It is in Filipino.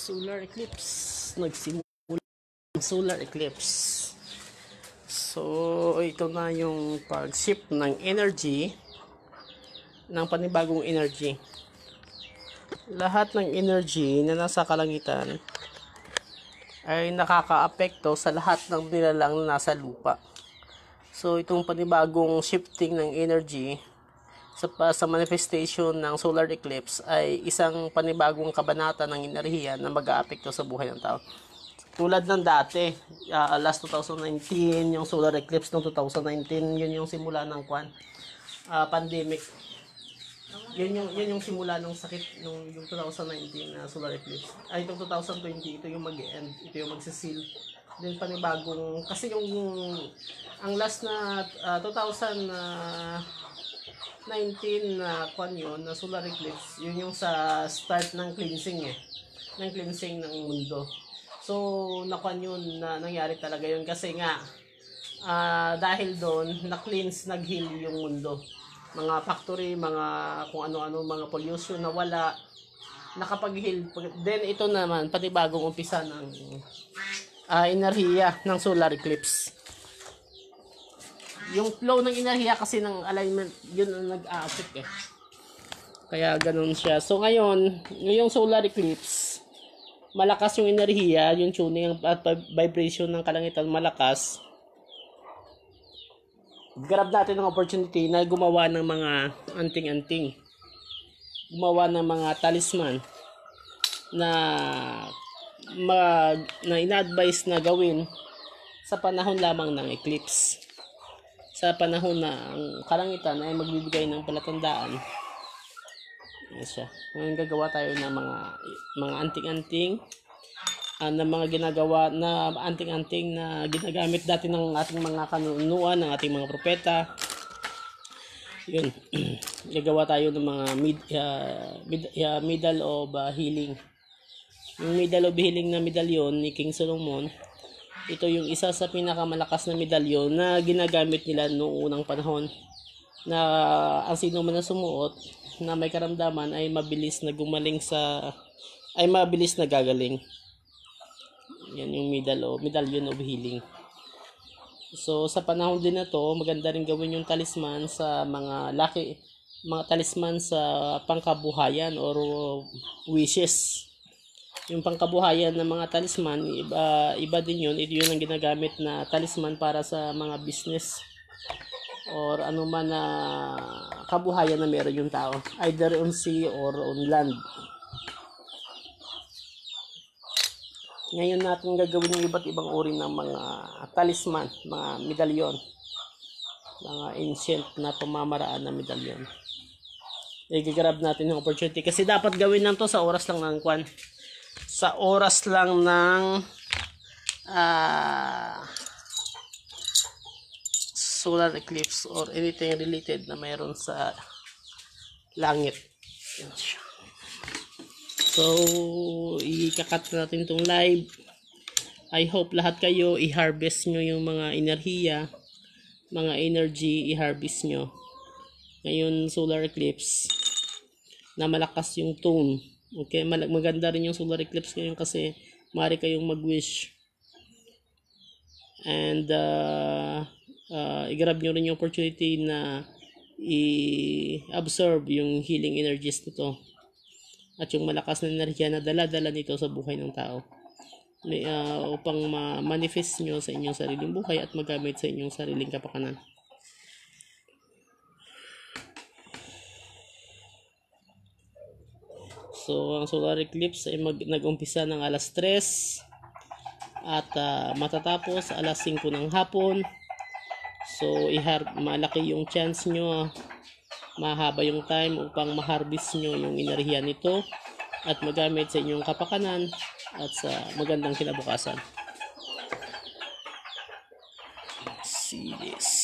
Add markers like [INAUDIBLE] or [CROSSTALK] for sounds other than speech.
solar eclipse. Nagsimula ang solar eclipse. So, ito na yung pag-shift ng energy ng panibagong energy. Lahat ng energy na nasa kalangitan ay nakakaapekto sa lahat ng nilalang na nasa lupa. So, itong panibagong shifting ng energy sa, sa manifestation ng solar eclipse ay isang panibagong kabanata ng enerhiya na mag-aapekto sa buhay ng tao. Tulad ng dati, uh, last 2019, yung solar eclipse ng 2019, yun yung simula ng kwan, uh, pandemic. Yun yung, yun yung simula ng sakit nung yung 2019 na uh, solar eclipse. Ay, itong 2020, ito yung mag-end, ito yung magsisil din panibagong kasi yung ang last na uh, 2000 uh, 19 na uh, kwan yun, na solar eclipse, yun yung sa start ng cleansing eh. Ng cleansing ng mundo. So, nakuan yun na nangyari talaga yun kasi nga, uh, dahil doon, na-cleanse, nag-heal yung mundo. Mga factory, mga kung ano-ano, mga pollution na wala, nakapag-heal. Then, ito naman, pati bagong umpisa ng uh, enerhiya ng solar eclipse. Yung flow ng enerhiya kasi ng alignment, yun ang nag-a-affect eh. Kaya ganun siya. So ngayon, yung solar eclipse, malakas yung enerhiya, yung tuning at vibration ng kalangitan malakas. Grab natin ng opportunity na gumawa ng mga anting-anting. Gumawa ng mga talisman na mag, na in-advise na gawin sa panahon lamang ng eclipse sa panahon na ang karangitan ay magbibigay ng palatandaan. Ayan siya. Ngayon gagawa tayo ng mga mga anting-anting uh, ng mga ginagawa na anting-anting na ginagamit dati ng ating mga kanunuan, ng ating mga propeta. Yun. [CLEARS THROAT] gagawa tayo ng mga mid, uh, mid, uh, middle of uh, healing. Yung middle of healing na medalyon ni King Solomon ito yung isa sa pinakamalakas na medalyon na ginagamit nila noong unang panahon na ang sino man na sumuot na may karamdaman ay mabilis na gumaling sa ay mabilis na gagaling. Yan yung medal o oh, medallion of healing. So sa panahon din na to, maganda rin gawin yung talisman sa mga laki mga talisman sa pangkabuhayan or wishes yung pangkabuhayan ng mga talisman, iba, iba din yun. Ito yun ang ginagamit na talisman para sa mga business or anuman na kabuhayan na meron yung tao. Either on sea or on land. Ngayon natin gagawin yung iba't ibang uri ng mga talisman, mga medalyon. Mga ancient na pamamaraan na medalyon. i natin yung opportunity kasi dapat gawin lang to sa oras lang ng kwan sa oras lang ng uh, solar eclipse or anything related na mayroon sa langit. So, ikakat natin itong live. I hope lahat kayo i-harvest nyo yung mga enerhiya, mga energy i-harvest nyo. Ngayon, solar eclipse na malakas yung tone Okay, maganda rin yung solar eclipse ngayon kasi maaari kayong mag-wish. And uh, uh, i-grab nyo rin yung opportunity na i-absorb yung healing energies nito at yung malakas na enerhiya na dala-dala nito sa buhay ng tao uh, upang ma-manifest nyo sa inyong sariling buhay at magamit sa inyong sariling kapakanan. So, ang solar eclipse ay mag, nag-umpisa ng alas 3 at uh, matatapos alas 5 ng hapon. So, ihar malaki yung chance nyo, mahaba yung time upang maharvest nyo yung enerhiya nito at magamit sa inyong kapakanan at sa magandang kinabukasan. See this.